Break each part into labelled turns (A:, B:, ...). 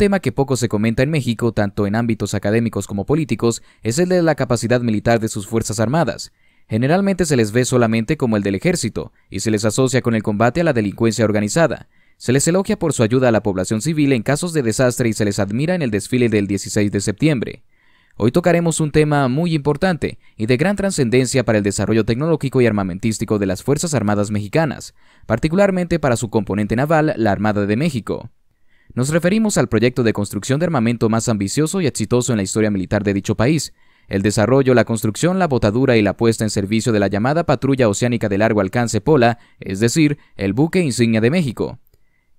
A: tema que poco se comenta en México, tanto en ámbitos académicos como políticos, es el de la capacidad militar de sus Fuerzas Armadas. Generalmente se les ve solamente como el del ejército, y se les asocia con el combate a la delincuencia organizada. Se les elogia por su ayuda a la población civil en casos de desastre y se les admira en el desfile del 16 de septiembre. Hoy tocaremos un tema muy importante y de gran trascendencia para el desarrollo tecnológico y armamentístico de las Fuerzas Armadas mexicanas, particularmente para su componente naval, la Armada de México. Nos referimos al proyecto de construcción de armamento más ambicioso y exitoso en la historia militar de dicho país, el desarrollo, la construcción, la botadura y la puesta en servicio de la llamada patrulla oceánica de largo alcance Pola, es decir, el buque insignia de México.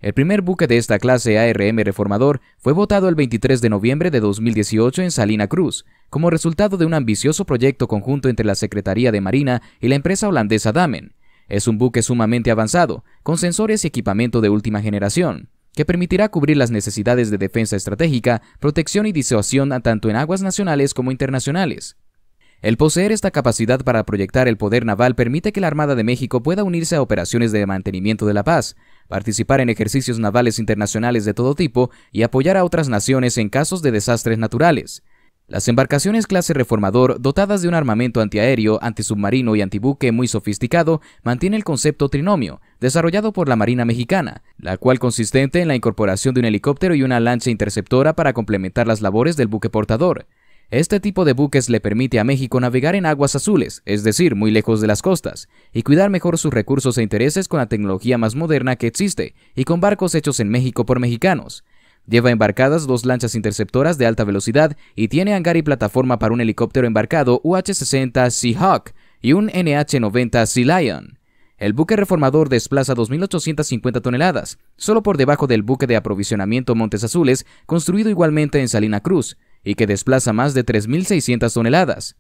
A: El primer buque de esta clase ARM reformador fue votado el 23 de noviembre de 2018 en Salina Cruz, como resultado de un ambicioso proyecto conjunto entre la Secretaría de Marina y la empresa holandesa Damen. Es un buque sumamente avanzado, con sensores y equipamiento de última generación que permitirá cubrir las necesidades de defensa estratégica, protección y disuasión tanto en aguas nacionales como internacionales. El poseer esta capacidad para proyectar el poder naval permite que la Armada de México pueda unirse a operaciones de mantenimiento de la paz, participar en ejercicios navales internacionales de todo tipo y apoyar a otras naciones en casos de desastres naturales. Las embarcaciones clase reformador, dotadas de un armamento antiaéreo, antisubmarino y antibuque muy sofisticado, mantiene el concepto trinomio, desarrollado por la Marina Mexicana, la cual consistente en la incorporación de un helicóptero y una lancha interceptora para complementar las labores del buque portador. Este tipo de buques le permite a México navegar en aguas azules, es decir, muy lejos de las costas, y cuidar mejor sus recursos e intereses con la tecnología más moderna que existe, y con barcos hechos en México por mexicanos. Lleva embarcadas dos lanchas interceptoras de alta velocidad y tiene hangar y plataforma para un helicóptero embarcado UH-60 Seahawk y un NH-90 Sea Lion. El buque reformador desplaza 2.850 toneladas, solo por debajo del buque de aprovisionamiento Montes Azules, construido igualmente en Salina Cruz, y que desplaza más de 3.600 toneladas.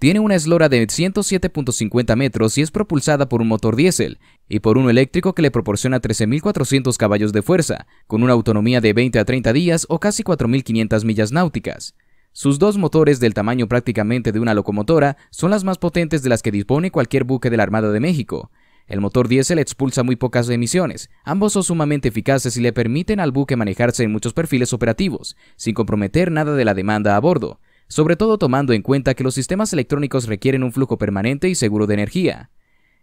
A: Tiene una eslora de 107.50 metros y es propulsada por un motor diésel y por uno eléctrico que le proporciona 13.400 caballos de fuerza, con una autonomía de 20 a 30 días o casi 4.500 millas náuticas. Sus dos motores del tamaño prácticamente de una locomotora son las más potentes de las que dispone cualquier buque de la Armada de México. El motor diésel expulsa muy pocas emisiones, ambos son sumamente eficaces y le permiten al buque manejarse en muchos perfiles operativos, sin comprometer nada de la demanda a bordo, sobre todo tomando en cuenta que los sistemas electrónicos requieren un flujo permanente y seguro de energía.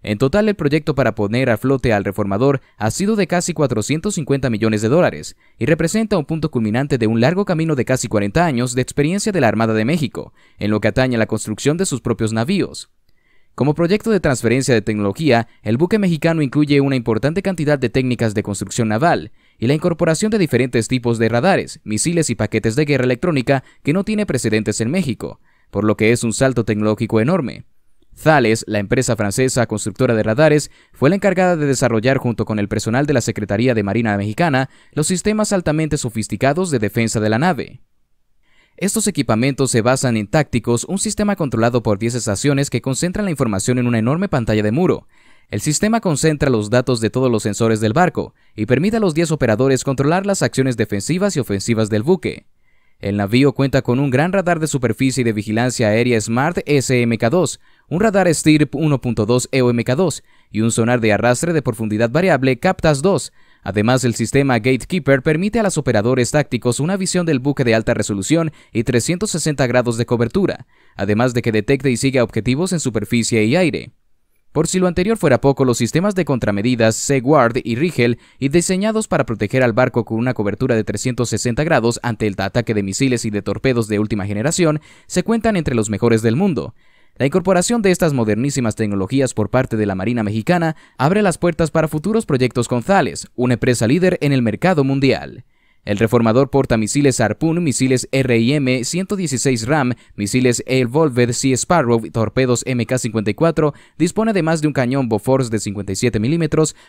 A: En total, el proyecto para poner a flote al reformador ha sido de casi 450 millones de dólares y representa un punto culminante de un largo camino de casi 40 años de experiencia de la Armada de México, en lo que atañe a la construcción de sus propios navíos. Como proyecto de transferencia de tecnología, el buque mexicano incluye una importante cantidad de técnicas de construcción naval, y la incorporación de diferentes tipos de radares, misiles y paquetes de guerra electrónica que no tiene precedentes en México, por lo que es un salto tecnológico enorme. Thales, la empresa francesa constructora de radares, fue la encargada de desarrollar junto con el personal de la Secretaría de Marina Mexicana los sistemas altamente sofisticados de defensa de la nave. Estos equipamientos se basan en Tácticos, un sistema controlado por 10 estaciones que concentran la información en una enorme pantalla de muro, el sistema concentra los datos de todos los sensores del barco y permite a los 10 operadores controlar las acciones defensivas y ofensivas del buque. El navío cuenta con un gran radar de superficie y de vigilancia aérea Smart SMK2, un radar STIRP 1.2 EOMK2 y un sonar de arrastre de profundidad variable CAPTAS-2. Además, el sistema Gatekeeper permite a los operadores tácticos una visión del buque de alta resolución y 360 grados de cobertura, además de que detecte y siga objetivos en superficie y aire. Por si lo anterior fuera poco, los sistemas de contramedidas Seaguard y Rigel, y diseñados para proteger al barco con una cobertura de 360 grados ante el ataque de misiles y de torpedos de última generación, se cuentan entre los mejores del mundo. La incorporación de estas modernísimas tecnologías por parte de la Marina Mexicana abre las puertas para futuros proyectos con Thales, una empresa líder en el mercado mundial. El reformador porta misiles Harpoon, misiles RIM, 116 RAM, misiles Evolved Sea Sparrow, torpedos MK-54, dispone además de un cañón Bofors de 57 mm,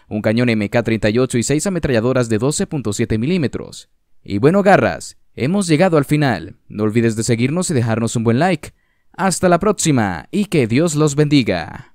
A: un cañón MK-38 y 6 ametralladoras de 12.7 mm. Y bueno, garras, hemos llegado al final. No olvides de seguirnos y dejarnos un buen like. Hasta la próxima y que Dios los bendiga.